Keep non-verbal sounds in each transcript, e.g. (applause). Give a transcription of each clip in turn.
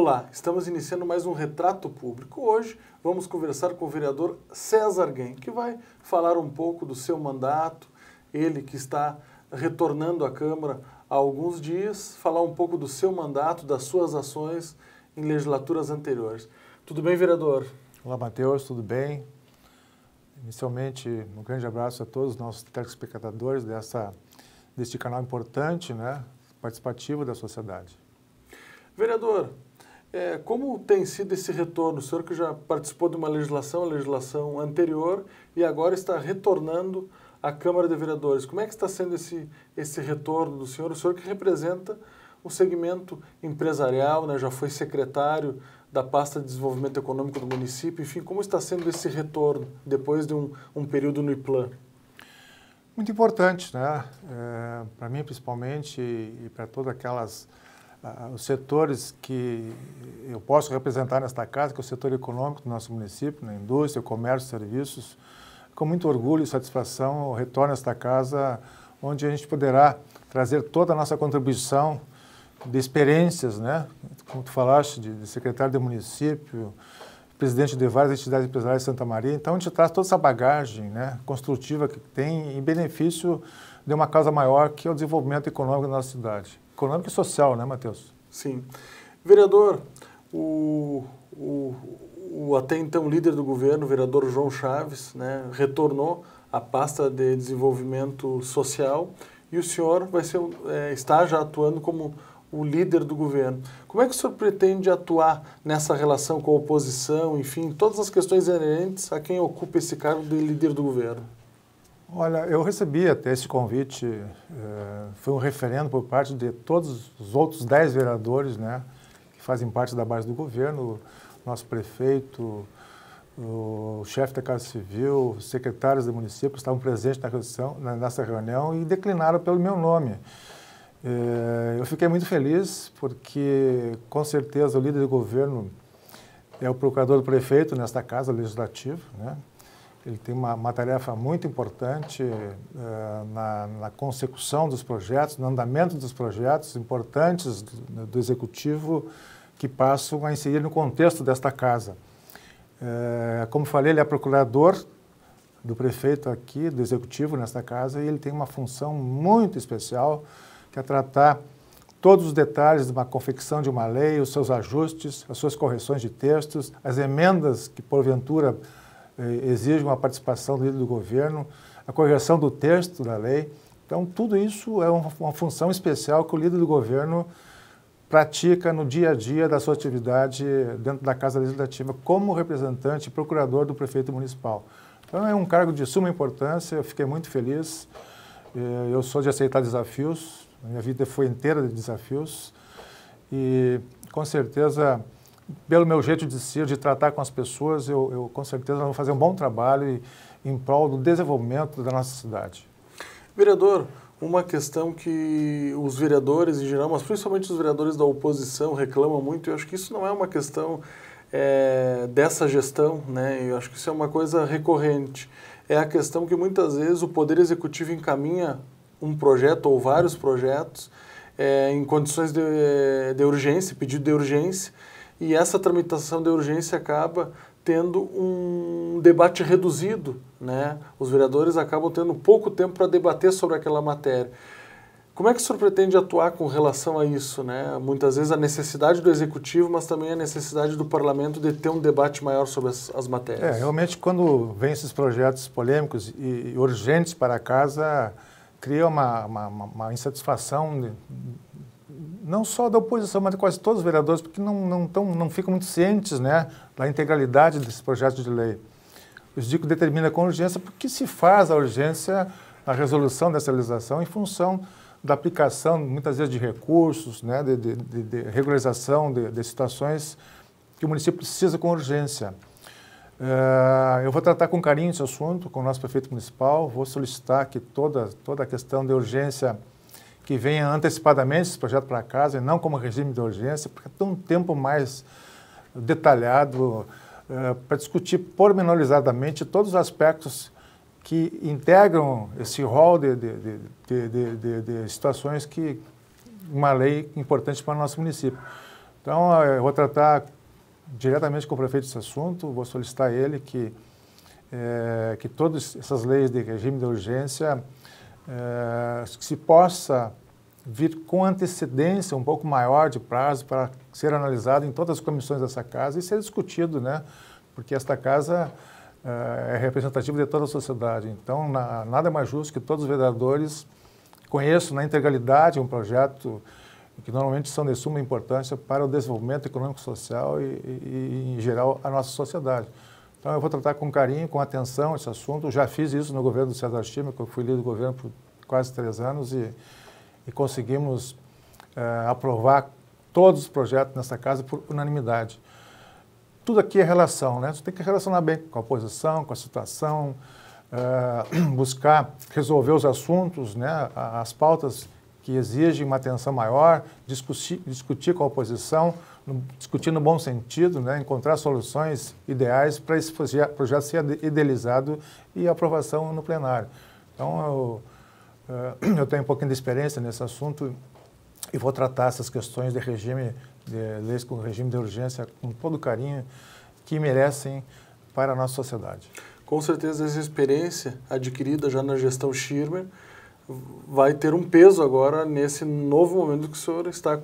Olá, estamos iniciando mais um Retrato Público. Hoje vamos conversar com o vereador César Guen, que vai falar um pouco do seu mandato, ele que está retornando à Câmara há alguns dias, falar um pouco do seu mandato, das suas ações em legislaturas anteriores. Tudo bem, vereador? Olá, Matheus, tudo bem? Inicialmente, um grande abraço a todos os nossos telespectadores dessa, deste canal importante, né, participativo da sociedade. Vereador, é, como tem sido esse retorno? O senhor que já participou de uma legislação, legislação anterior, e agora está retornando à Câmara de Vereadores. Como é que está sendo esse, esse retorno do senhor? O senhor que representa o segmento empresarial, né? já foi secretário da pasta de desenvolvimento econômico do município. Enfim, como está sendo esse retorno depois de um, um período no IPLAN? Muito importante, né? É, para mim, principalmente, e para todas aquelas ah, os setores que eu posso representar nesta casa, que é o setor econômico do nosso município, na indústria, comércio, serviços, com muito orgulho e satisfação, eu retorno a esta casa onde a gente poderá trazer toda a nossa contribuição de experiências, né? como tu falaste, de, de secretário de município, presidente de várias entidades empresariais de Santa Maria. Então, a gente traz toda essa bagagem né, construtiva que tem em benefício de uma causa maior, que é o desenvolvimento econômico da nossa cidade econômica e social, né, Matheus? Sim. Vereador, o, o, o até então líder do governo, o vereador João Chaves, né, retornou à pasta de desenvolvimento social e o senhor vai ser, é, está já atuando como o líder do governo. Como é que o senhor pretende atuar nessa relação com a oposição, enfim, todas as questões inerentes a quem ocupa esse cargo de líder do governo? Olha, eu recebi até esse convite, é, foi um referendo por parte de todos os outros dez vereadores, né, que fazem parte da base do governo, nosso prefeito, o chefe da Casa Civil, secretários de municípios estavam presentes na reunião, nessa reunião e declinaram pelo meu nome. É, eu fiquei muito feliz porque, com certeza, o líder do governo é o procurador do prefeito nesta casa legislativa, né? ele tem uma, uma tarefa muito importante uh, na, na, consecução dos projetos, no andamento dos projetos importantes do, né, do, executivo que passam a inserir no contexto desta casa. Uh, como falei, ele é procurador do prefeito aqui, do executivo nesta casa, e ele tem uma função muito especial, que é tratar todos os detalhes de uma confecção de uma lei, os seus ajustes, as suas correções de textos, as emendas que, porventura, eh, exige uma participação do líder do governo, a correção do texto da lei. Então, tudo isso é uma função especial que o líder do governo pratica no dia a dia da sua atividade dentro da Casa Legislativa, como representante e procurador do prefeito municipal. Então, é um cargo de suma importância, eu fiquei muito feliz. Eh, eu sou de aceitar desafios, minha vida foi inteira de desafios. E, com certeza, pelo meu jeito de ser, de tratar com as pessoas, eu, eu com certeza vou fazer um bom trabalho em prol do desenvolvimento da nossa cidade. Vereador, uma questão que os vereadores em geral, mas principalmente os vereadores da oposição reclamam muito, e eu acho que isso não é uma questão é, dessa gestão, né? eu acho que isso é uma coisa recorrente. É a questão que muitas vezes o Poder Executivo encaminha um projeto ou vários projetos é, em condições de, de urgência, pedido de urgência, e essa tramitação de urgência acaba tendo um debate reduzido, né? Os vereadores acabam tendo pouco tempo para debater sobre aquela matéria. Como é que o senhor pretende atuar com relação a isso, né? Muitas vezes a necessidade do executivo, mas também a necessidade do parlamento de ter um debate maior sobre as, as matérias. É, realmente quando vem esses projetos polêmicos e, e urgentes para a casa, cria uma, uma, uma insatisfação de, não só da oposição, mas de quase todos os vereadores, porque não, não, tão, não ficam muito cientes né, da integralidade desse projeto de lei. Os digo determina com urgência porque se faz a urgência a resolução dessa legislação em função da aplicação, muitas vezes, de recursos, né, de, de, de, de regularização de, situações que o município precisa com urgência. Uh, eu vou tratar com carinho esse assunto com o nosso prefeito municipal, vou solicitar que toda, toda a questão de urgência que venha antecipadamente esse projeto para casa e não como regime de urgência, porque tem um tempo mais detalhado eh, para discutir pormenorizadamente todos os aspectos que integram esse rol de, de, de, de situações que uma lei importante para o nosso município. Então, eh, eu vou tratar diretamente com o prefeito esse assunto, vou solicitar a ele que, eh, que todas essas leis de regime de urgência eh, que se possa vir com antecedência um pouco maior de prazo para ser analisado em todas as comissões dessa casa e ser discutido, né? Porque esta casa eh, é, representativa de toda a sociedade. Então, nada é mais justo que todos os vereadores conheçam na integralidade um projeto que normalmente são de suma importância para o desenvolvimento econômico, social e, e, e em geral, a nossa sociedade. Então eu vou tratar com carinho, com atenção esse assunto. já fiz isso no governo do César Chima, que eu fui líder do governo por quase três anos e, e conseguimos é, aprovar todos os projetos nessa casa por unanimidade. Tudo aqui é relação, né? Você tem que relacionar bem com a oposição, com a situação, é, (clears throat) buscar resolver os assuntos, né? As pautas que exigem uma atenção maior, discutir, discutir com a oposição discutir no bom sentido, né, encontrar soluções ideais para esse projeto ser idealizado e aprovação no plenário. Então, eu, eh, (clears throat) eu, tenho um pouquinho de experiência nesse assunto e vou tratar essas questões de regime, de leis com regime de urgência, com todo o carinho que merecem para a nossa sociedade. Com certeza, essa experiência adquirida já na gestão Schirmer vai ter um peso agora nesse novo momento que o senhor está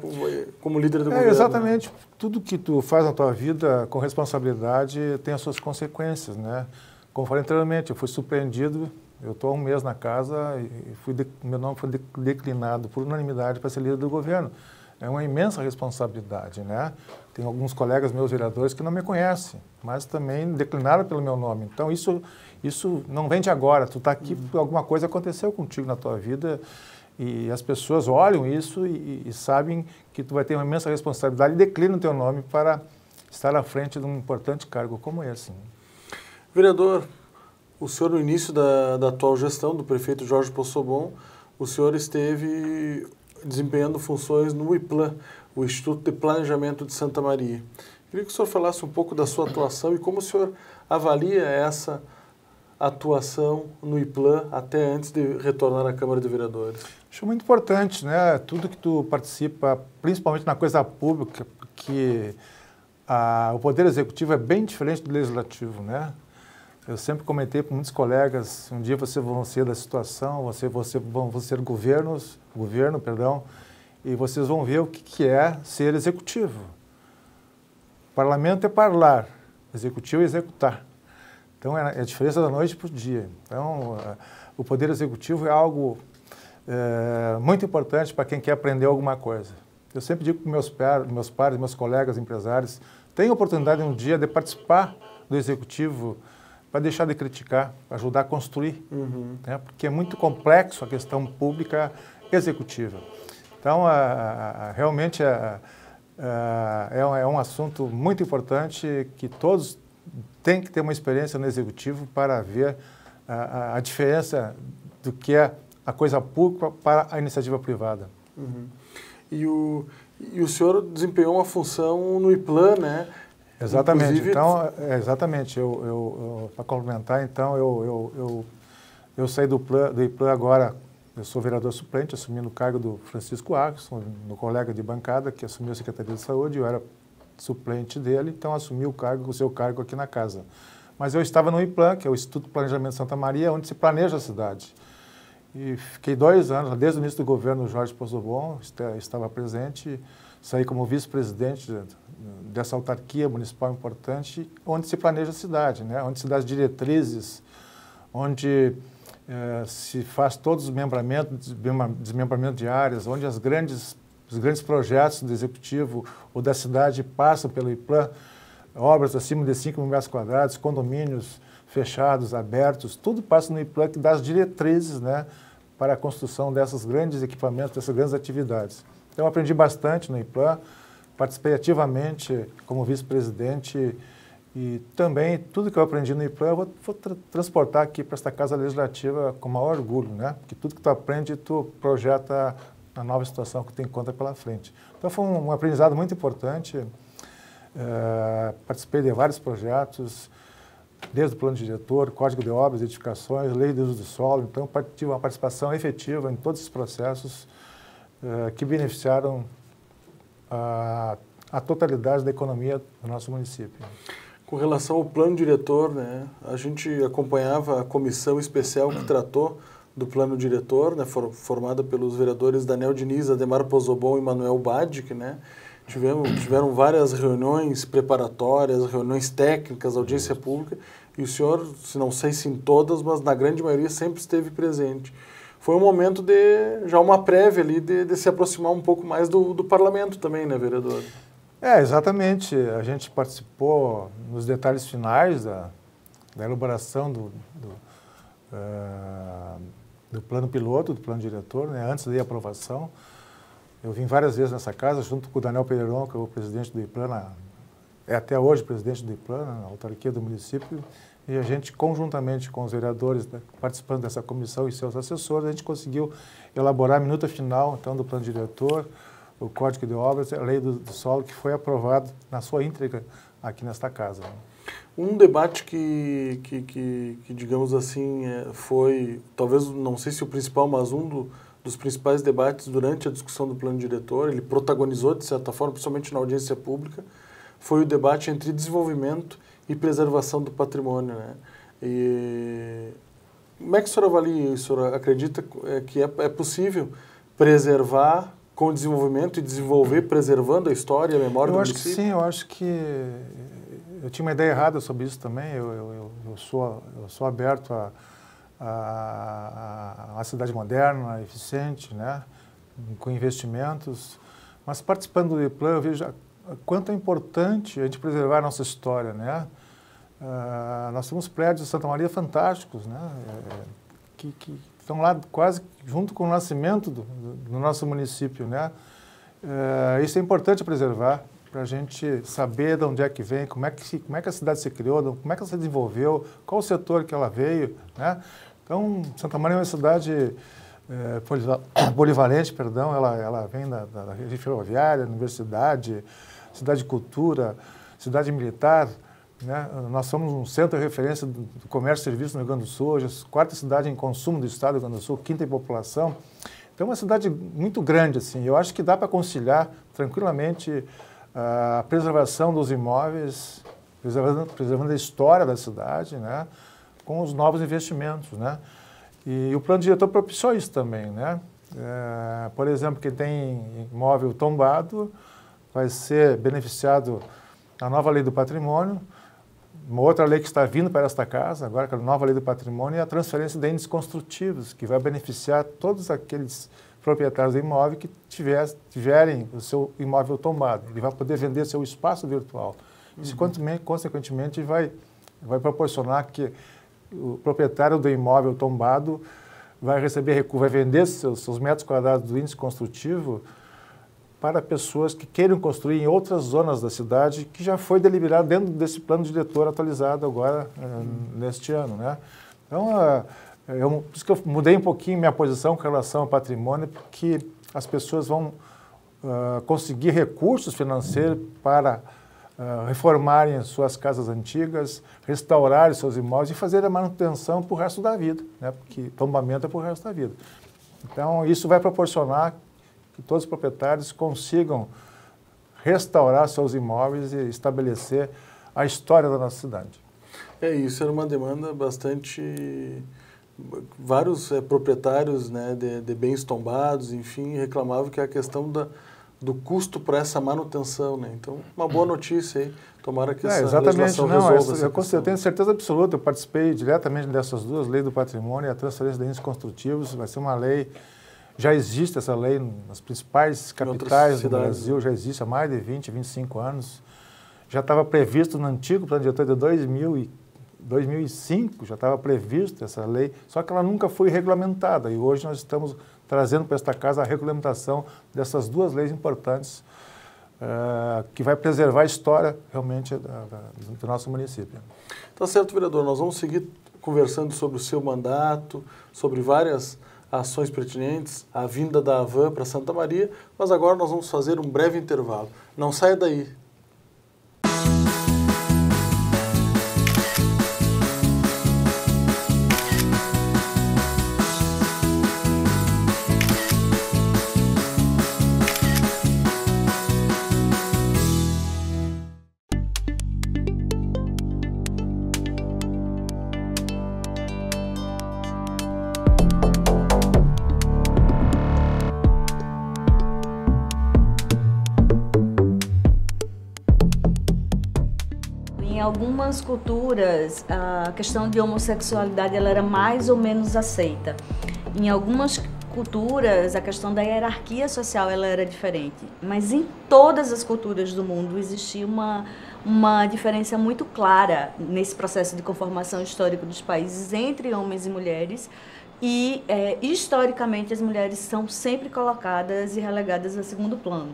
como líder do é, governo. Né? Exatamente. Tudo que tu faz na tua vida com responsabilidade tem as suas consequências, né? Como falei anteriormente, eu fui surpreendido. Eu estou há um mês na casa e fui de, meu nome foi declinado por unanimidade para ser líder do governo. É uma imensa responsabilidade, né? Tem alguns colegas meus vereadores que não me conhecem, mas também declinaram pelo meu nome. Então, isso, isso não vem de agora. Tu está aqui, uhum. alguma coisa aconteceu contigo na tua vida e as pessoas olham isso e, e sabem que tu vai ter uma imensa responsabilidade e declinam o teu nome para estar à frente de um importante cargo como esse. Né? Vereador, o senhor no início da, da atual gestão do prefeito Jorge Possobon, o senhor esteve desempenhando funções no IPLAN o Instituto de Planejamento de Santa Maria. Queria que o senhor falasse um pouco da sua atuação e como o senhor avalia essa atuação no IPLAN até antes de retornar à Câmara de Vereadores. Acho muito importante, né? Tudo que tu participa, principalmente na coisa pública, porque ah, o Poder Executivo é bem diferente do Legislativo, né? Eu sempre comentei para muitos colegas, um dia vocês vão ser da situação, você, você, vão ser governos, governo, perdão, e vocês vão ver o que, que é ser executivo. Parlamento é parlar, executivo é executar. Então, é a é diferença da noite para o dia. Então, eh, o poder executivo é algo eh, muito importante para quem quer aprender alguma coisa. Eu sempre digo para meus, meus pares, meus colegas empresários, tenha oportunidade um dia de participar do executivo para deixar de criticar, para ajudar a construir, uhum. né? porque é muito complexo a questão pública executiva. Então, a, a, realmente a, é, um, é um assunto muito importante que todos têm que ter uma experiência no executivo para ver a, diferença do que é a coisa pública para a iniciativa privada. Uhum. E, o, e o senhor desempenhou uma função no IPLAN, né? Exatamente. Inclusive... Então, é, exatamente. Eu, eu, eu para complementar, então, eu, eu, eu, eu saí do, plan, do IPLAN agora eu sou vereador suplente, assumindo o cargo do Francisco Arson, meu colega de bancada, que assumiu a Secretaria de Saúde, eu era suplente dele, então assumi o, cargo, o seu cargo aqui na casa. Mas eu estava no IPLAN, que é o Instituto de Planejamento de Santa Maria, onde se planeja a cidade. E fiquei dois anos, desde o início do governo Jorge Pozobon, estava presente, saí como vice-presidente dessa autarquia municipal importante, onde se planeja a cidade, né? onde se dá as diretrizes, onde eh, se faz todos os membramentos, desmembramento de áreas, onde as grandes, os grandes projetos do executivo ou da cidade passam pelo IPLAN, obras acima de 5 mil metros quadrados, condomínios fechados, abertos, tudo passa no IPLAN que dá as diretrizes né, para a construção desses grandes equipamentos, dessas grandes atividades. Então, aprendi bastante no IPLAN, participei ativamente como vice-presidente e também, tudo que eu aprendi no IPLAN, eu vou, vou tra transportar aqui para esta Casa Legislativa com maior orgulho, né? Porque tudo que tu aprende, tu projeta na nova situação que tu encontra pela frente. Então, foi um, um aprendizado muito importante. É, participei de vários projetos, desde o plano diretor, código de obras, edificações, lei de uso do solo. Então, tive uma participação efetiva em todos os processos é, que beneficiaram a, a totalidade da economia do nosso município. Com relação ao plano diretor, né, a gente acompanhava a comissão especial que tratou do plano diretor, né, for, formada pelos vereadores Daniel Diniz, Ademar Pozobon e Manuel Badic, né, tiveram, tiveram várias reuniões preparatórias, reuniões técnicas, audiência pública, e o senhor, se não sei se em todas, mas na grande maioria sempre esteve presente. Foi um momento de, já uma prévia ali, de, de se aproximar um pouco mais do, do parlamento também, né, vereador? É, exatamente. A gente participou nos detalhes finais da, da elaboração do, do, uh, do, plano piloto, do plano diretor, né, antes da aprovação. Eu vim várias vezes nessa casa, junto com o Daniel Pereiron, que é o presidente do IPLAN, é até hoje presidente do IPLAN, a autarquia do município, e a gente, conjuntamente com os vereadores, participando dessa comissão e seus assessores, a gente conseguiu elaborar a minuta final, então, do plano diretor, o Código de Obras, a Lei do, do Solo, que foi aprovado na sua íntegra aqui nesta casa. Né? Um debate que, que, que, que digamos assim, é, foi, talvez, não sei se o principal, mas um do, dos principais debates durante a discussão do plano diretor, ele protagonizou, de certa forma, principalmente na audiência pública, foi o debate entre desenvolvimento e preservação do patrimônio. Né? E como é que o senhor avalia isso? O senhor acredita é, que é, é possível preservar com o desenvolvimento e desenvolver preservando a história e a memória eu do acho que sim, eu acho que eu tinha uma ideia errada sobre isso também. Eu, eu, eu sou, eu sou aberto a, a, a, a cidade moderna, eficiente, né? com investimentos. Mas participando do plano eu vejo quanto é importante a gente preservar a nossa história. Né? Uh, nós temos prédios de Santa Maria fantásticos, né? É, é que, que estão lá quase junto com o nascimento do, do, nosso município, né? É, isso é importante preservar para a gente saber de onde é que vem, como é que, como é que a cidade se criou, como é que ela se desenvolveu, qual o setor que ela veio, né? Então, Santa Maria é uma cidade é, (coughs) polivalente, perdão, ela, ela vem da, da, da ferroviária, universidade, cidade de cultura, cidade militar, né? Nós somos um centro de referência do comércio e serviço no Rio Grande do Sul, hoje é a quarta cidade em consumo do estado do Rio Grande do Sul, quinta em população. Então é uma cidade muito grande, assim. Eu acho que dá para conciliar tranquilamente ah, a preservação dos imóveis, preservando, preservando a história da cidade, né? com os novos investimentos, né? E, o plano diretor propiciou isso também, né? É, por exemplo, quem tem imóvel tombado vai ser beneficiado a nova lei do patrimônio, uma outra lei que está vindo para esta casa, agora com é a nova lei do patrimônio, é a transferência de índices construtivos, que vai beneficiar todos aqueles proprietários do imóvel que tiver, tiverem o seu imóvel tombado. Ele vai poder vender seu espaço virtual. Isso, uhum. consequentemente, vai, vai proporcionar que o proprietário do imóvel tombado vai receber recurso, vai vender seus, seus metros quadrados do índice construtivo para pessoas que queiram construir em outras zonas da cidade, que já foi deliberado dentro desse plano diretor atualizado agora, hum. neste ano. Né? Então, eh, eu, por isso que eu mudei um pouquinho minha posição com relação ao patrimônio, porque as pessoas vão uh, conseguir recursos financeiros para uh, reformarem suas casas antigas, restaurar seus imóveis e fazer a manutenção para o resto da vida, né? porque tombamento é para o resto da vida. Então, isso vai proporcionar que todos os proprietários consigam restaurar seus imóveis e estabelecer a história da nossa cidade. É isso, era uma demanda bastante vários é, proprietários né, de, de, bens tombados, enfim, reclamavam que é a questão da, do custo para essa manutenção, né? Então, uma boa notícia aí. Tomara que é, essa exatamente, legislação não, resolva essa, essa eu, eu, tenho certeza absoluta, eu participei diretamente dessas duas, lei do patrimônio e a transferência de índices construtivos, vai ser uma lei já existe essa lei nas principais capitais do Brasil, já existe há mais de 20, 25 anos. Já estava previsto no antigo plano diretor de 2000 e 2005 já estava prevista essa lei, só que ela nunca foi regulamentada e hoje nós estamos trazendo para esta casa a regulamentação dessas duas leis importantes uh, que vai preservar a história realmente da, da, do nosso município. Está certo, vereador. Nós vamos seguir conversando sobre o seu mandato, sobre várias ações pertinentes, a vinda da Avan para Santa Maria, mas agora nós vamos fazer um breve intervalo. Não saia daí, algumas culturas, a questão de homossexualidade ela era mais ou menos aceita. Em algumas culturas, a questão da hierarquia social ela era diferente. Mas em todas as culturas do mundo existia uma, uma diferença muito clara nesse processo de conformação histórico dos países entre homens e mulheres. E, é, historicamente, as mulheres são sempre colocadas e relegadas a segundo plano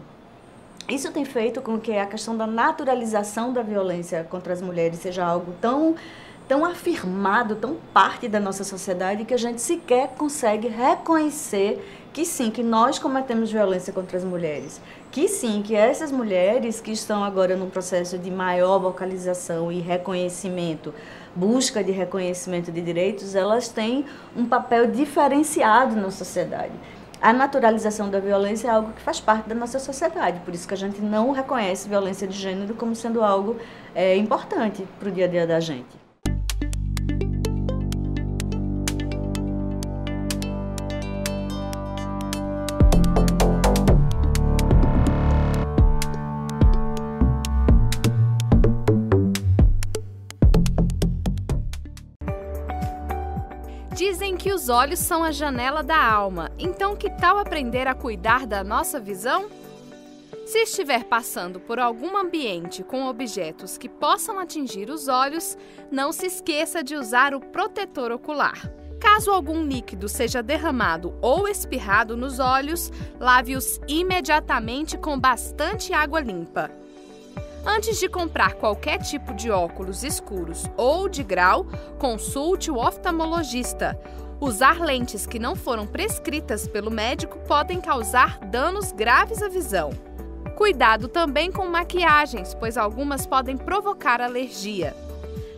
isso tem feito com que a questão da naturalização da violência contra as mulheres seja algo tão tão afirmado, tão parte da nossa sociedade que a gente sequer consegue reconhecer que sim, que nós cometemos violência contra as mulheres, que sim, que essas mulheres que estão agora num processo de maior vocalização e reconhecimento, busca de reconhecimento de direitos, elas têm um papel diferenciado na sociedade a naturalização da violência é algo que faz parte da nossa sociedade, por isso que a gente não reconhece violência de gênero como sendo algo é, importante para o dia a dia da gente. Os olhos são a janela da alma, então que tal aprender a cuidar da nossa visão? Se estiver passando por algum ambiente com objetos que possam atingir os olhos, não se esqueça de usar o protetor ocular. Caso algum líquido seja derramado ou espirrado nos olhos, lave-os imediatamente com bastante água limpa. Antes de comprar qualquer tipo de óculos escuros ou de grau, consulte o oftalmologista. Usar lentes que não foram prescritas pelo médico podem causar danos graves à visão. Cuidado também com maquiagens, pois algumas podem provocar alergia.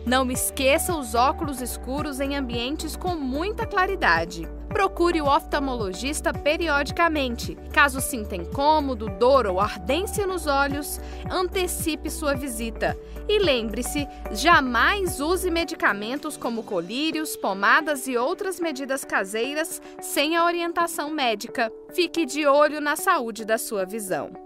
Não esqueça os óculos escuros em ambientes com muita claridade procure o oftalmologista periodicamente. Caso sinta incômodo, dor ou ardência nos olhos, antecipe sua visita. E lembre-se, jamais use medicamentos como colírios, pomadas e outras medidas caseiras sem a orientação médica. Fique de olho na saúde da sua visão.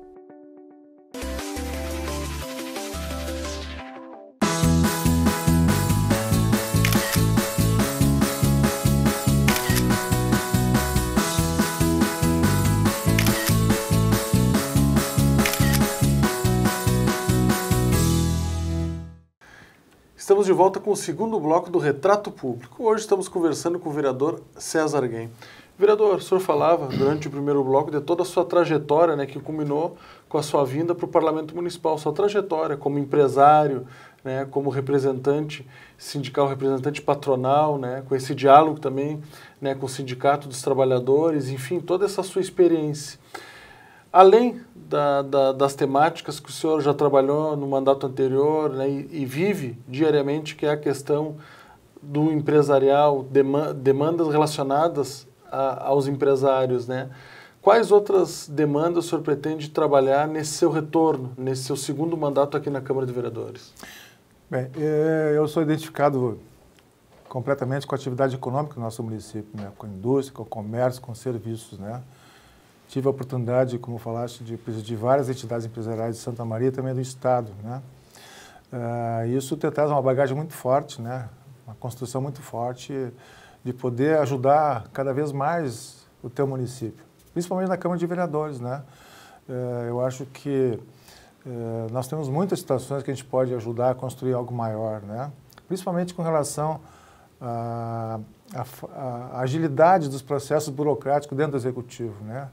Estamos de volta com o segundo bloco do Retrato Público. Hoje estamos conversando com o vereador César Guem. Vereador, o senhor falava durante o primeiro bloco de toda a sua trajetória, né, que culminou com a sua vinda para o Parlamento Municipal, sua trajetória como empresário, né, como representante sindical, representante patronal, né, com esse diálogo também né, com o Sindicato dos Trabalhadores, enfim, toda essa sua experiência. Além da, da, das temáticas que o senhor já trabalhou no mandato anterior né, e, e, vive diariamente, que é a questão do empresarial, demandas relacionadas a, aos empresários, né? Quais outras demandas o senhor pretende trabalhar nesse seu retorno, nesse seu segundo mandato aqui na Câmara de Vereadores? Bem, eh, eu sou identificado completamente com a atividade econômica do nosso município, né? com a indústria, com o comércio, com serviços, né? Tive a oportunidade, como falaste, de presidir várias entidades empresariais de Santa Maria e também do Estado, né? Uh, isso te traz uma bagagem muito forte, né? Uma construção muito forte de poder ajudar cada vez mais o teu município, principalmente na Câmara de Vereadores, né? Uh, eu acho que uh, nós temos muitas situações que a gente pode ajudar a construir algo maior, né? Principalmente com relação à, à agilidade dos processos burocráticos dentro do executivo, né?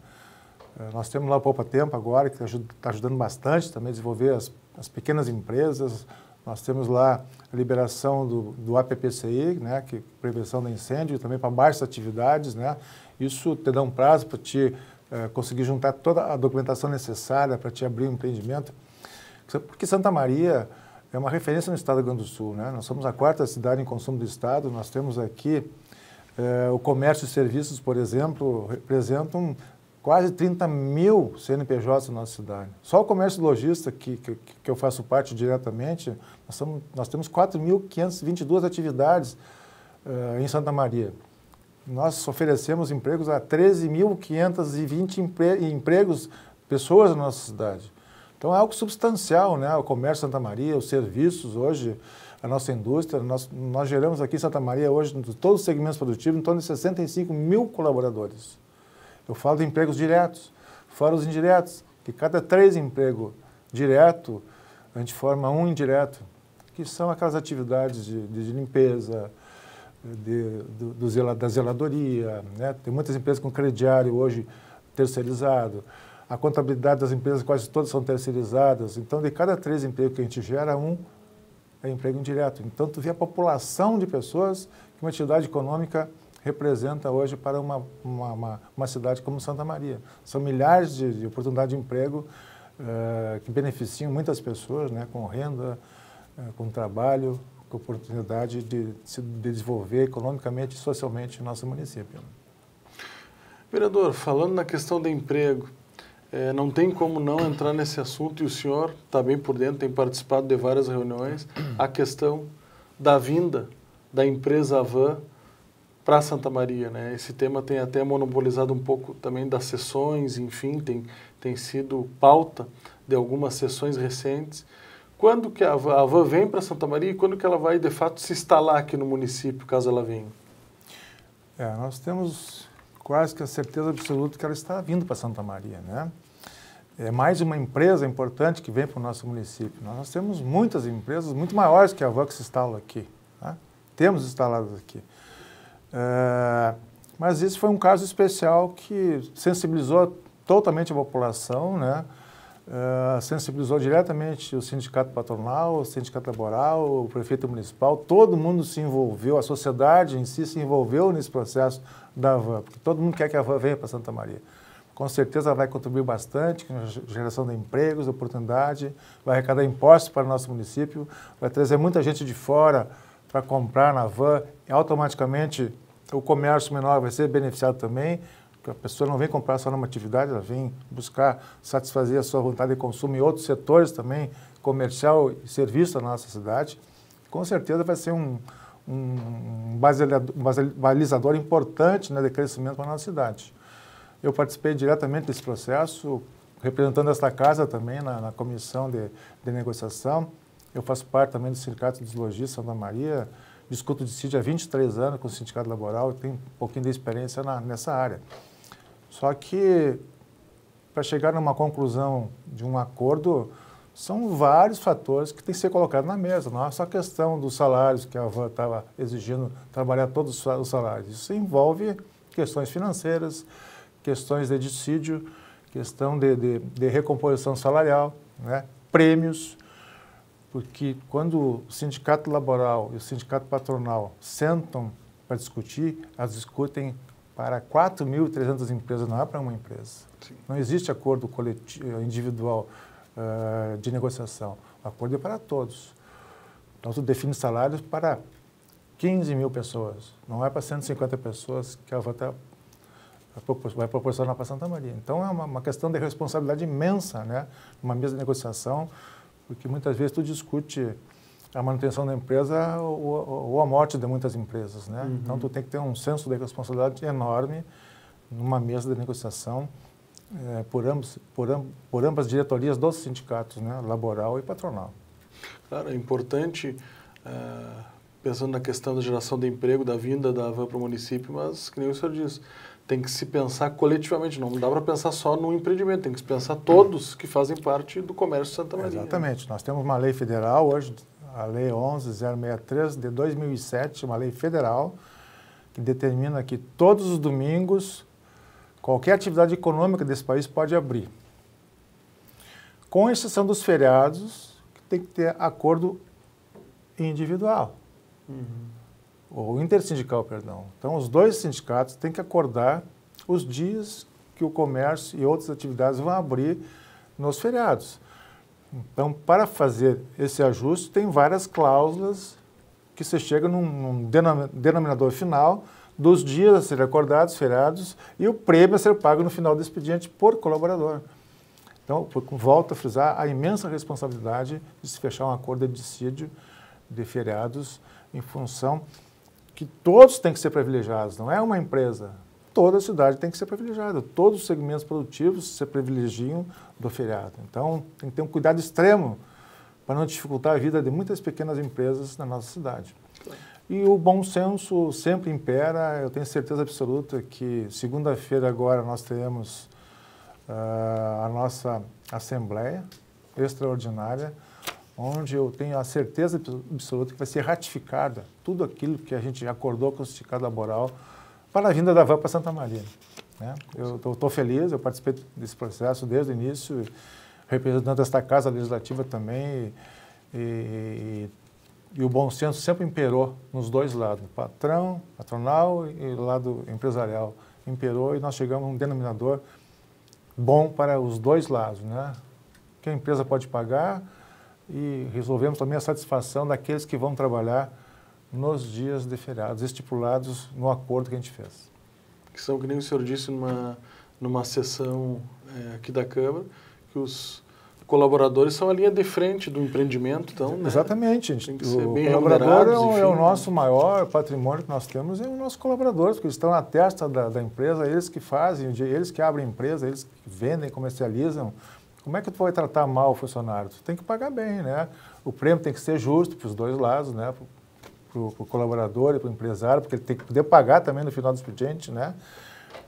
É, nós temos lá o Poupa Tempo agora, que está ajudando bastante também a desenvolver as, as pequenas empresas. Nós temos lá a liberação do, do APPCI, né, que é prevenção de incêndio, também para baixas atividades. Né. Isso te dá um prazo para te é, conseguir juntar toda a documentação necessária para te abrir um empreendimento. Porque Santa Maria é uma referência no estado do Rio Grande do Sul. Né? Nós somos a quarta cidade em consumo do estado, nós temos aqui o comércio e serviços, por exemplo, representam quase 30 mil CNPJs na nossa cidade. Só o comércio lojista, que, que, que, eu faço parte diretamente, nós, somos, nós temos 4.522 atividades uh, em Santa Maria. Nós oferecemos empregos a 13.520 empre, empregos, pessoas na nossa cidade. Então é algo substancial, né? O comércio Santa Maria, os serviços hoje, a nossa indústria, nós, nós geramos aqui em Santa Maria hoje, de todos os segmentos produtivos, em torno de 65 mil colaboradores. Eu falo de empregos diretos, fora os indiretos, que cada três empregos direto, a gente forma um indireto, que são aquelas atividades de, de limpeza, de, do, do zela, da zeladoria. Né? Tem muitas empresas com crediário hoje terceirizado. A contabilidade das empresas quase todas são terceirizadas. Então, de cada três empregos que a gente gera, um é emprego indireto. Então, tu vê a população de pessoas que é uma atividade econômica representa hoje para uma, uma, uma, uma cidade como Santa Maria. São milhares de, de oportunidades de emprego uh, que beneficiam muitas pessoas né, com renda, uh, com trabalho, com oportunidade de se desenvolver economicamente e socialmente em nosso município. Vereador, falando na questão do emprego, é, não tem como não entrar nesse assunto e o senhor está bem por dentro, tem participado de várias reuniões, a questão da vinda da empresa Van para Santa Maria. Né? Esse tema tem até monopolizado um pouco também das sessões, enfim, tem, tem sido pauta de algumas sessões recentes. Quando que a, Avan van vem para Santa Maria e quando que ela vai, de fato, se instalar aqui no município, caso ela venha? É, nós temos quase que a certeza absoluta que ela está vindo para Santa Maria, né? É mais uma empresa importante que vem para o nosso município. Nós temos muitas empresas muito maiores que a van que se instalam aqui. Né? Temos instaladas aqui. É, mas isso foi um caso especial que sensibilizou totalmente a população, né? É, sensibilizou diretamente o sindicato patronal, o sindicato laboral, o prefeito municipal, todo mundo se envolveu, a sociedade em si se envolveu nesse processo da van, porque todo mundo quer que a van venha para Santa Maria com certeza vai contribuir bastante com a geração de empregos, oportunidade, vai arrecadar impostos para o nosso município, vai trazer muita gente de fora para comprar na van, automaticamente o comércio menor vai ser beneficiado também, porque a pessoa não vem comprar só numa atividade, ela vem buscar satisfazer a sua vontade de consumo em outros setores também, comercial e serviço da nossa cidade. Com certeza vai ser um, um balizador importante né, de crescimento para a nossa cidade. Eu participei diretamente desse processo, representando esta casa também na, na comissão de, de negociação. Eu faço parte também do Sindicato dos Lojistas Santa Maria, discuto de CID há 23 anos com o Sindicato Laboral e tenho um pouquinho de experiência na, nessa área. Só que, para chegar numa conclusão de um acordo, são vários fatores que têm que ser colocados na mesa. Não é só a questão dos salários, que a avó estava exigindo trabalhar todos os salários. Isso envolve questões financeiras, questões de dissídio, questão de, de, de recomposição salarial, né? prêmios porque quando o sindicato laboral e o sindicato patronal sentam para discutir, elas discutem para 4.300 empresas, não é para uma empresa. Sim. Não existe acordo coletivo, eh, individual uh, de negociação. O acordo é para todos. Então, tu define salários para 15 mil pessoas, não é para 150 pessoas que ela vai, vai proporcionar para Santa Maria. Então, é uma, uma questão de responsabilidade imensa, né? Uma mesa de negociação porque muitas vezes tu discute a manutenção da empresa ou, ou a morte de muitas empresas, né? Uhum. Então tu tem que ter um senso de responsabilidade enorme numa mesa de negociação é, por, ambos, por, amb, por ambas diretorias dos sindicatos, né? Laboral e patronal. Claro, é importante. Eh, pensando na questão da geração de emprego, da vinda da van para o município, mas, que nem o senhor diz, tem que se pensar coletivamente, não dá para pensar só no empreendimento, tem que pensar todos que fazem parte do comércio de Santa Maria. Né? Exatamente, nós temos uma lei federal hoje, a Lei 11.063 de 2007, uma lei federal, que determina que todos os domingos qualquer atividade econômica desse país pode abrir. Com exceção dos feriados, que tem que ter acordo individual. Uhum ou intersindical, perdão. Então, os dois sindicatos têm que acordar os dias que o comércio e outras atividades vão abrir nos feriados. Então, para fazer esse ajuste, tem várias cláusulas que você chega num, num denominador final dos dias a serem acordados, feriados, e o prêmio a ser pago no final do expediente por colaborador. Então, volto a frisar a imensa responsabilidade de se fechar um acordo de dissídio de feriados em função que todos têm que ser privilegiados, não é uma empresa. Toda a cidade tem que ser privilegiada, todos os segmentos produtivos se privilegiam do feriado. Então, tem que ter um cuidado extremo para não dificultar a vida de muitas pequenas empresas na nossa cidade. E o bom senso sempre impera, eu tenho certeza absoluta que segunda-feira agora nós teremos uh, a nossa assembleia extraordinária onde eu tenho a certeza absoluta que vai ser ratificada tudo aquilo que a gente acordou com o sindicato laboral para a vinda da van para Santa Maria. Né? Eu estou feliz, eu participei desse processo desde o início, representando esta casa legislativa também, e, e, e o bom senso sempre imperou nos dois lados, patrão, patronal e lado empresarial imperou e nós chegamos a um denominador bom para os dois lados, né? Que a empresa pode pagar, e resolvemos também a satisfação daqueles que vão trabalhar nos dias de feriados estipulados no acordo que a gente fez. Que são, que nem o senhor disse numa, numa sessão é, aqui da Câmara, que os colaboradores são a linha de frente do empreendimento, então, né? Exatamente. Gente, Tem que ser o bem colaborador é, é o, enfim, é o nosso né? maior patrimônio que nós temos, é os nossos colaboradores porque eles estão na testa da, da empresa, eles que fazem, eles que abrem empresa, eles que vendem, comercializam, como é que tu vai tratar mal o funcionário? Tu tem que pagar bem, né? O prêmio tem que ser justo para os dois lados, né? Para o colaborador e para o empresário, porque ele tem que poder pagar também no final do expediente, né?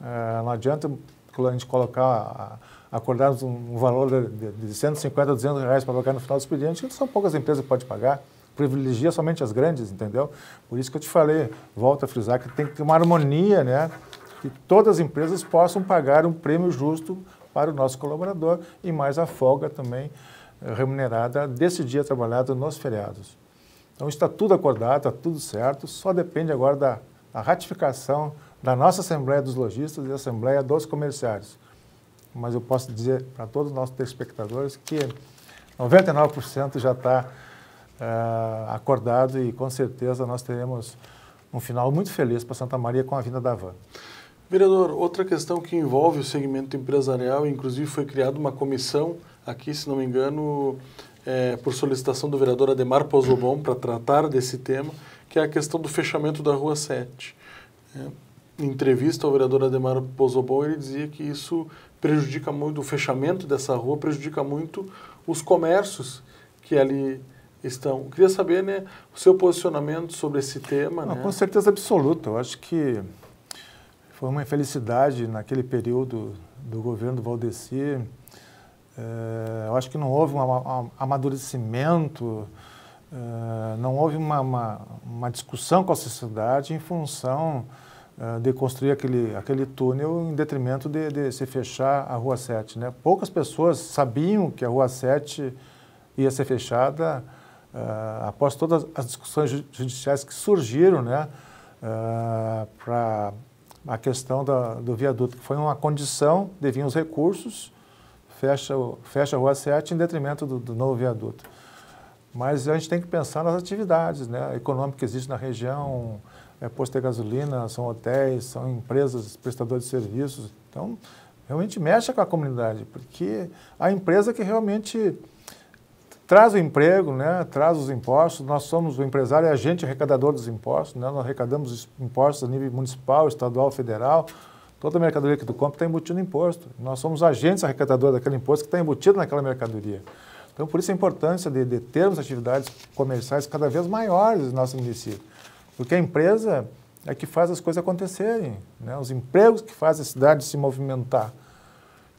Ah, não adianta a gente colocar, acordar um valor de, de 150, 200 reais para pagar no final do expediente, que são poucas empresas que podem pagar privilegia somente as grandes, entendeu? Por isso que eu te falei, volta a frisar que tem que ter uma harmonia, né? Que todas as empresas possam pagar um prêmio justo para o nosso colaborador e mais a folga também eh, remunerada desse dia trabalhado nos feriados. Então está tudo acordado, está tudo certo, só depende agora da, da ratificação da nossa Assembleia dos Lojistas e da Assembleia dos Comerciários. Mas eu posso dizer para todos os nossos telespectadores que 99% já está uh, acordado e com certeza nós teremos um final muito feliz para Santa Maria com a vinda da van. Vereador, outra questão que envolve o segmento empresarial, inclusive foi criada uma comissão aqui, se não me engano, é, por solicitação do vereador Ademar Pozobon para tratar desse tema, que é a questão do fechamento da Rua 7. É, em entrevista ao vereador Ademar Pozobon, ele dizia que isso prejudica muito, o fechamento dessa rua prejudica muito os comércios que ali estão. queria saber né, o seu posicionamento sobre esse tema. Não, ah, né? Com certeza absoluta. Eu acho que foi uma infelicidade naquele período do governo do Valdeci. É, eu acho que não houve um amadurecimento, é, não houve uma, uma, uma, discussão com a sociedade em função é, de construir aquele, aquele túnel em detrimento de, de, se fechar a Rua 7. Né? Poucas pessoas sabiam que a Rua 7 ia ser fechada é, após todas as discussões judiciais que surgiram né, é, para a questão da, do viaduto, que foi uma condição, deviam os recursos, fecha, fecha a Rua 7 em detrimento do, do, novo viaduto. Mas a gente tem que pensar nas atividades né, econômicas que existe na região, é posto de gasolina, são hotéis, são empresas, prestadores de serviços. Então, realmente mexe com a comunidade, porque a empresa que realmente traz o emprego, né? traz os impostos. Nós somos o empresário e agente arrecadador dos impostos. Né? Nós arrecadamos impostos a nível municipal, estadual, federal. Toda mercadoria que tu compra está embutida no imposto. Nós somos agentes arrecadadores daquele imposto que está embutido naquela mercadoria. Então, por isso a importância de, de termos atividades comerciais cada vez maiores no nosso município. Porque a empresa é que faz as coisas acontecerem, né? os empregos que fazem a cidade se movimentar.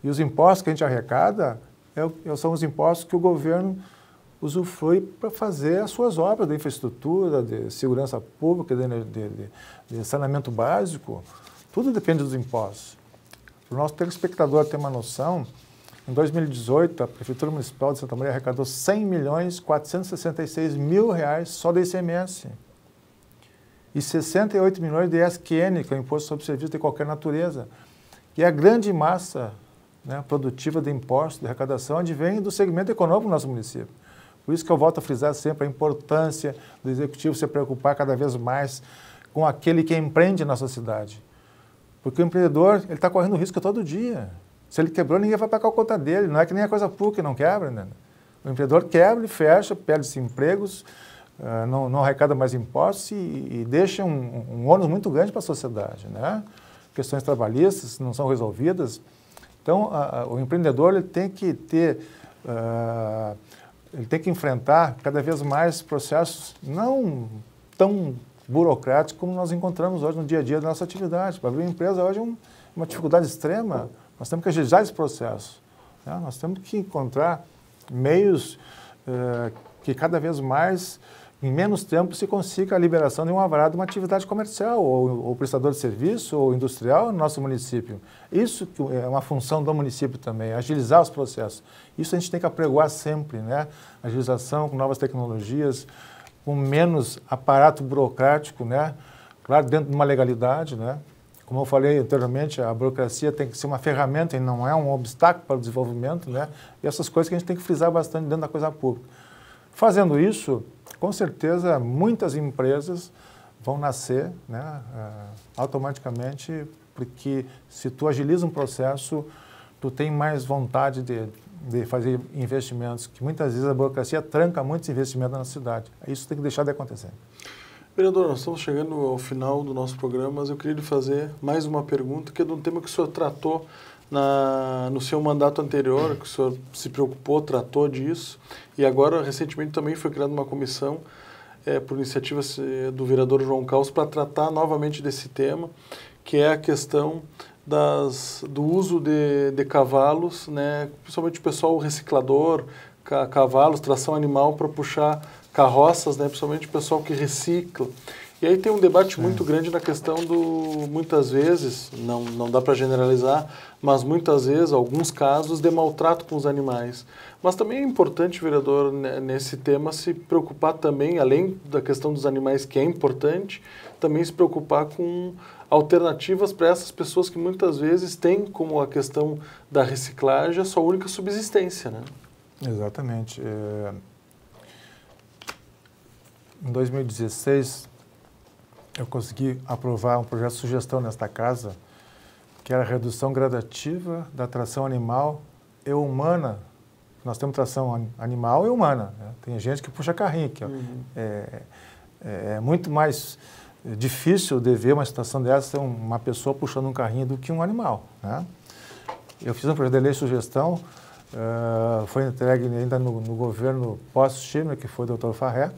E os impostos que a gente arrecada é, são os impostos que o governo usufrui para fazer as suas obras de infraestrutura, de segurança pública, de, de, de, de saneamento básico. Tudo depende dos impostos. Para o nosso telespectador ter uma noção, em 2018, a Prefeitura Municipal de Santa Maria arrecadou 100 milhões 466 mil reais só do ICMS e 68 milhões de SQN, que é o Imposto sobre Serviço de Qualquer Natureza, que é a grande massa né, produtiva de impostos, de arrecadação, advém do segmento econômico do nosso município. Por isso que eu volto a frisar sempre a importância do executivo se preocupar cada vez mais com aquele que empreende na sociedade. Porque o empreendedor ele está correndo risco todo dia. Se ele quebrou, ninguém vai pagar a conta dele. Não é que nem a coisa que não quebra, né? O empreendedor quebra, e fecha, perde-se empregos, ah, não, não arrecada mais impostos e, e deixa um, um ônus muito grande para a sociedade, né? Questões trabalhistas não são resolvidas. Então, a, a, o empreendedor ele tem que ter uh, ele tem que enfrentar cada vez mais processos não tão burocráticos como nós encontramos hoje no dia a dia da nossa atividade. Para abrir uma empresa hoje é um, uma dificuldade extrema, nós temos que agilizar esse processo. Né? Nós temos que encontrar meios eh, que cada vez mais em menos tempo se consiga a liberação de um alvará de uma atividade comercial ou, ou, prestador de serviço ou industrial no nosso município. Isso é uma função do município também, agilizar os processos. Isso a gente tem que apregoar sempre, né? Agilização com novas tecnologias, com menos aparato burocrático, né? Claro, dentro de uma legalidade, né? Como eu falei anteriormente, a burocracia tem que ser uma ferramenta e não é um obstáculo para o desenvolvimento, né? E essas coisas que a gente tem que frisar bastante dentro da coisa pública. Fazendo isso, com certeza muitas empresas vão nascer né, eh, automaticamente, porque se tu agiliza um processo, tu tem mais vontade de, de fazer investimentos, que muitas vezes a burocracia tranca muitos investimentos na cidade. Isso tem que deixar de acontecer. Vereador, nós estamos chegando ao final do nosso programa, mas eu queria lhe fazer mais uma pergunta, que é de um tema que o senhor tratou na, no seu mandato anterior, que o senhor se preocupou, tratou disso, e agora, recentemente, também foi criada uma comissão é, por iniciativa do vereador João Caos para tratar novamente desse tema, que é a questão das, do uso de, de cavalos, né, principalmente o pessoal reciclador, ca, cavalos, tração animal para puxar carroças, né, principalmente o pessoal que recicla. E aí tem um debate é. muito grande na questão do, muitas vezes, não, não dá para generalizar, mas muitas vezes, alguns casos de maltrato com os animais. Mas também é importante, vereador, nesse tema se preocupar também, além da questão dos animais, que é importante, também se preocupar com alternativas para essas pessoas que muitas vezes têm como a questão da reciclagem a sua única subsistência, né? Exatamente. É... Em 2016, eu consegui aprovar um projeto de sugestão nesta casa, que era a redução gradativa da tração animal e humana. Nós temos tração animal e humana. Né? Tem gente que puxa carrinho aqui. Uhum. É, é, é, muito mais é, difícil de ver uma situação dessa, uma pessoa puxando um carrinho do que um animal. Né? Eu fiz um projeto de lei de sugestão, uh, foi entregue ainda no, no governo pós-China, que foi o doutor Farré,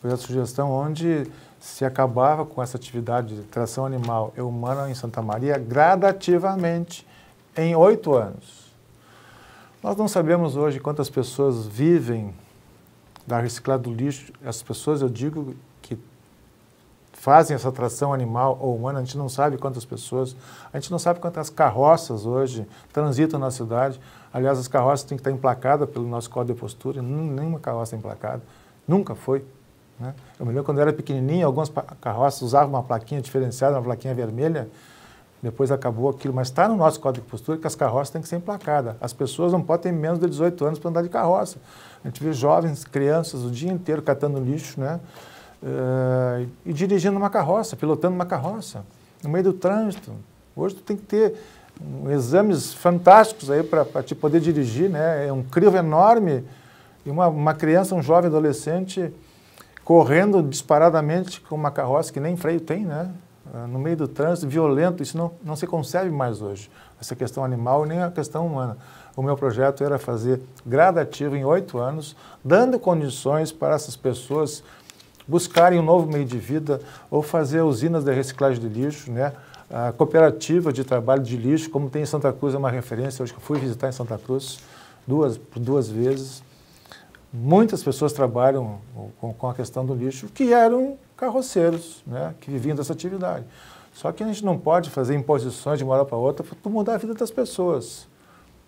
projeto de sugestão onde se acabava com essa atividade de tração animal e humana em Santa Maria gradativamente em oito anos. Nós não sabemos hoje quantas pessoas vivem da reciclagem do lixo. As pessoas, eu digo, que fazem essa tração animal ou humana, a gente não sabe quantas pessoas, a gente não sabe quantas carroças hoje transitam na cidade. Aliás, as carroças têm que estar emplacadas pelo nosso código de postura, nenhuma carroça é emplacada, nunca foi, né? Eu me lembro quando eu era pequenininho, algumas carroças usavam uma plaquinha diferenciada, uma plaquinha vermelha, depois acabou aquilo, mas está no nosso código de postura que as carroças têm que ser emplacadas. As pessoas não podem ter menos de 18 anos para andar de carroça. A gente vê jovens, crianças, o dia inteiro catando lixo, né? Uh, e dirigindo uma carroça, pilotando uma carroça, no meio do trânsito. Hoje tu tem que ter um, exames fantásticos aí para te poder dirigir, né? É um crivo enorme. E uma, uma criança, um jovem adolescente correndo disparadamente com uma carroça que nem freio tem, né? Ah, no meio do trânsito, violento, isso não, não se concebe mais hoje, essa questão animal e nem a questão humana. O meu projeto era fazer gradativo em oito anos, dando condições para essas pessoas buscarem um novo meio de vida ou fazer usinas de reciclagem de lixo, né? A cooperativa de trabalho de lixo, como tem em Santa Cruz, é uma referência, hoje que fui visitar em Santa Cruz duas, duas vezes muitas pessoas trabalham com a questão do lixo que eram carroceiros, né, que viviam dessa atividade. Só que a gente não pode fazer imposições de uma hora para outra para mudar a vida das pessoas.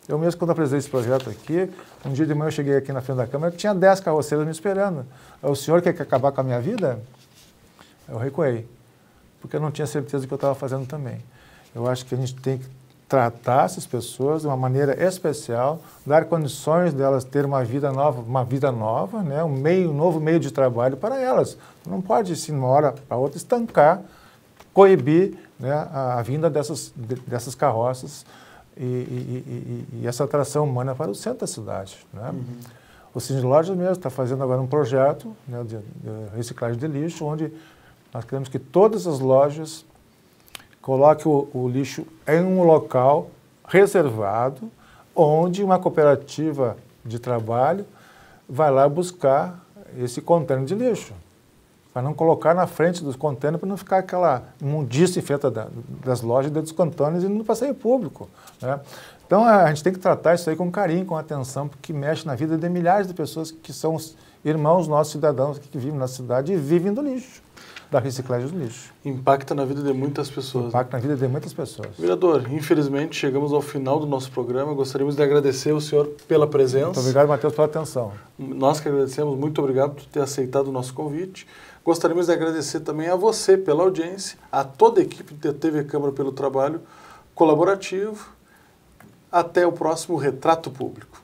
Eu mesmo, quando apresentei esse projeto aqui, um dia de manhã eu cheguei aqui na frente da Câmara, tinha 10 carroceiros me esperando. É o senhor quer acabar com a minha vida? Eu recuei, porque eu não tinha certeza do que eu estava fazendo também. Eu acho que a gente tem que tratar essas pessoas de uma maneira especial, dar condições delas ter uma vida nova, uma vida nova, né? um meio um novo meio de trabalho para elas. Não pode se uma hora para outra estancar, coibir né, a, a, vinda dessas dessas carroças e, e, e, e, essa atração humana para o centro da cidade. Né? Uhum. O Cine Lojas mesmo está fazendo agora um projeto né, de, de reciclagem de lixo, onde nós queremos que todas as lojas coloque o, o lixo em um local reservado, onde uma cooperativa de trabalho vai lá buscar esse contêiner de lixo. Para não colocar na frente dos contêineres, para não ficar aquela imundícia feita da, das lojas dentro dos contêineres e no passeio público. Né? Então a gente tem que tratar isso aí com carinho, com atenção, porque mexe na vida de milhares de pessoas que são irmãos nossos cidadãos que vivem na cidade e vivem do lixo da reciclagem do lixo. Impacta na vida de muitas pessoas. Né? Impacta na vida de muitas pessoas. Vereador, infelizmente chegamos ao final do nosso programa. Gostaríamos de agradecer o senhor pela presença. Muito obrigado, Matheus, pela atenção. Nós que agradecemos, muito obrigado por ter aceitado o nosso convite. Gostaríamos de agradecer também a você pela audiência, a toda a equipe da TV Câmara pelo trabalho colaborativo. Até o próximo Retrato Público.